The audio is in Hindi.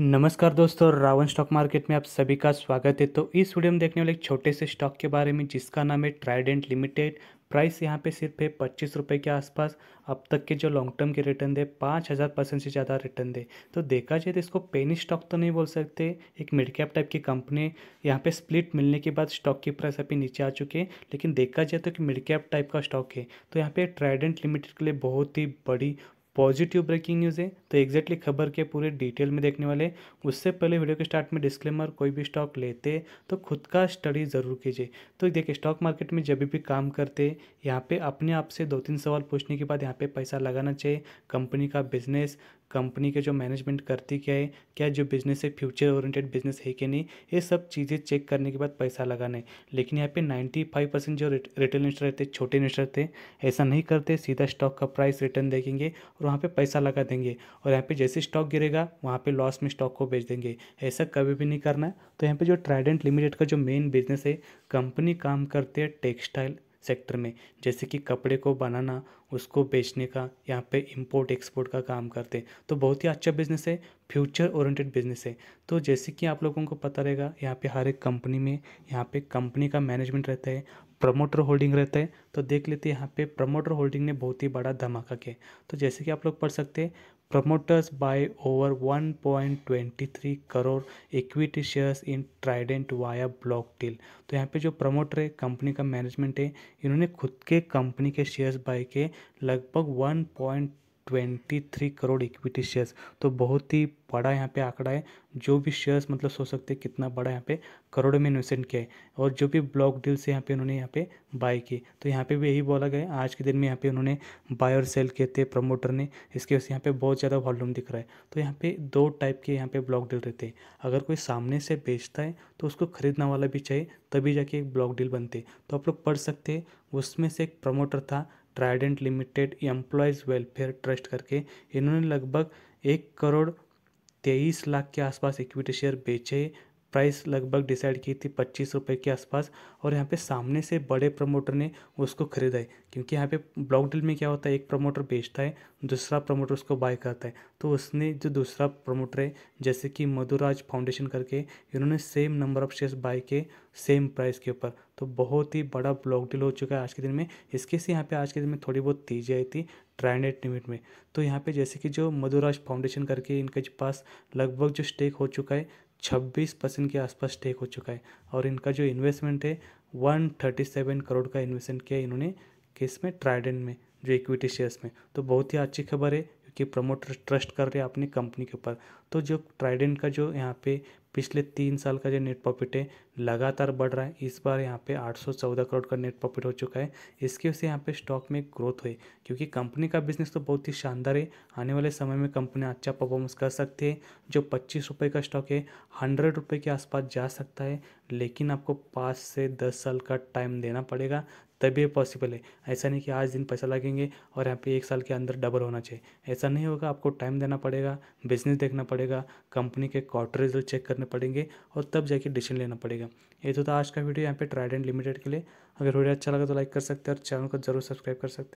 नमस्कार दोस्तों रावण स्टॉक मार्केट में आप सभी का स्वागत है तो इस वीडियो में देखने वाले एक छोटे से स्टॉक के बारे में जिसका नाम है ट्राइडेंट लिमिटेड प्राइस यहाँ पे सिर्फ है पच्चीस रुपये के आसपास अब तक के जो लॉन्ग टर्म के रिटर्न दे पाँच हज़ार परसेंट से ज़्यादा रिटर्न दे तो देखा जाए तो इसको पेनी स्टॉक तो नहीं बोल सकते एक मिड कैप टाइप की कंपनी यहाँ पे स्प्लिट मिलने के बाद स्टॉक की प्राइस अभी नीचे आ चुके हैं लेकिन देखा जाए तो एक मिड कैप टाइप का स्टॉक है तो यहाँ पे ट्राइडेंट लिमिटेड के लिए बहुत ही बड़ी पॉजिटिव ब्रेकिंग न्यूज़ है तो एक्जैक्टली खबर के पूरे डिटेल में देखने वाले उससे पहले वीडियो के स्टार्ट में डिस्क्लेमर कोई भी स्टॉक लेते तो खुद का स्टडी ज़रूर कीजिए तो देखिए स्टॉक मार्केट में जब भी काम करते यहाँ पे अपने आप से दो तीन सवाल पूछने के बाद यहाँ पे पैसा लगाना चाहिए कंपनी का बिजनेस कंपनी के जो मैनेजमेंट करती क्या है क्या जो बिजनेस है फ्यूचर ओरिएंटेड बिजनेस है कि नहीं ये सब चीज़ें चेक करने के बाद पैसा लगाना है लेकिन यहाँ पे 95 परसेंट जो रिटेल इन्वेस्टर रहते छोटे इन्वेस्टर रहते ऐसा नहीं करते सीधा स्टॉक का प्राइस रिटर्न देखेंगे और वहाँ पे पैसा लगा देंगे और यहाँ पे जैसे स्टॉक गिरेगा वहाँ पे लॉस में स्टॉक को बेच देंगे ऐसा कभी भी नहीं करना है तो यहाँ पे जो ट्राइडेंट लिमिटेड का जो मेन बिजनेस है कंपनी काम करती है टेक्सटाइल सेक्टर में जैसे कि कपड़े को बनाना उसको बेचने का यहाँ पे इंपोर्ट एक्सपोर्ट का काम करते हैं तो बहुत ही अच्छा बिज़नेस है फ्यूचर ओरिएंटेड बिज़नेस है तो जैसे कि आप लोगों को पता रहेगा यहाँ पे हर एक कंपनी में यहाँ पे कंपनी का मैनेजमेंट रहता है प्रमोटर होल्डिंग रहता है तो देख लेते हैं यहाँ पे प्रमोटर होल्डिंग ने बहुत ही बड़ा धमाका किया तो जैसे कि आप लोग पढ़ सकते हैं promoters buy over 1.23 crore equity shares in Trident via block deal तो यहाँ पे जो प्रमोटर है कंपनी का मैनेजमेंट है इन्होंने खुद के कंपनी के शेयर्स बाय के लगभग 1. Twenty three crore equity shares तो बहुत ही बड़ा यहाँ पे आंकड़ा है जो भी शेयर्स मतलब सोच सकते हैं कितना बड़ा यहाँ पे करोड़ में इन्वेस्टमेंट किया है और जो भी ब्लॉक डील्स यहाँ पे उन्होंने यहाँ पे बाय की तो यहाँ पे भी यही बोला गया आज के दिन में यहाँ पे उन्होंने बाय और सेल किए थे प्रमोटर ने इसके वजह से यहाँ पे बहुत ज़्यादा वॉल्यूम दिख रहा है तो यहाँ पे दो टाइप के यहाँ पे ब्लॉक डील रहते हैं अगर कोई सामने से बेचता है तो उसको खरीदना वाला भी चाहिए तभी जाके एक ब्लॉक डील बनते तो आप लोग पढ़ सकते हैं उसमें से एक प्रमोटर था Trident limited employees welfare trust करके इन्होंने लगभग एक करोड़ तेईस लाख के आसपास इक्विटी शेयर बेचे प्राइस लगभग डिसाइड की थी पच्चीस रुपये के आसपास और यहाँ पे सामने से बड़े प्रमोटर ने उसको ख़रीदा है क्योंकि यहाँ पे ब्लॉक डील में क्या होता है एक प्रमोटर बेचता है दूसरा प्रमोटर उसको बाय करता है तो उसने जो दूसरा प्रमोटर है जैसे कि मधुराज फाउंडेशन करके इन्होंने same number of shares buy किए सेम प्राइस के ऊपर तो बहुत ही बड़ा ब्लॉक डील हो चुका है आज के दिन में इसके से यहाँ पे आज के दिन में थोड़ी बहुत तेजी आई थी ट्राइनेट लिमिट में तो यहाँ पे जैसे कि जो मधुराज फाउंडेशन करके इनके पास लगभग जो स्टेक हो चुका है छब्बीस परसेंट के आसपास टेक हो चुका है और इनका जो इन्वेस्टमेंट है वन थर्टी सेवन करोड़ का इन्वेस्टमेंट किया इन्होंने किस में ट्राइडेंट में जो इक्विटी शेयर्स में तो बहुत ही अच्छी खबर है क्योंकि प्रमोटर ट्रस्ट कर रहे हैं अपनी कंपनी के ऊपर तो जो ट्राइडेंट का जो यहाँ पे पिछले तीन साल का जो नेट प्रॉफिट है लगातार बढ़ रहा है इस बार यहाँ पे 814 करोड़ का नेट प्रॉफिट हो चुका है इसकी वजह से यहाँ पे स्टॉक में ग्रोथ हुई क्योंकि कंपनी का बिजनेस तो बहुत ही शानदार है आने वाले समय में कंपनियाँ अच्छा परफॉर्मेंस कर सकती है जो पच्चीस रुपये का स्टॉक है हंड्रेड रुपये के आसपास जा सकता है लेकिन आपको पाँच से दस साल का टाइम देना पड़ेगा तभी पॉसिबल है ऐसा नहीं कि आज दिन पैसा लगेंगे और यहाँ पे एक साल के अंदर डबल होना चाहिए ऐसा नहीं होगा आपको टाइम देना पड़ेगा बिजनेस देखना पड़ेगा कंपनी के क्वार्टर रिजल्ट चेक करने पड़ेंगे और तब जाके डिसीजन लेना पड़ेगा ये तो था आज का वीडियो यहाँ पे ट्राइडेंट लिमिटेड के लिए अगर वीडियो अच्छा लगा तो लाइक कर सकते हैं और चैनल को जरूर सब्सक्राइब कर सकते हैं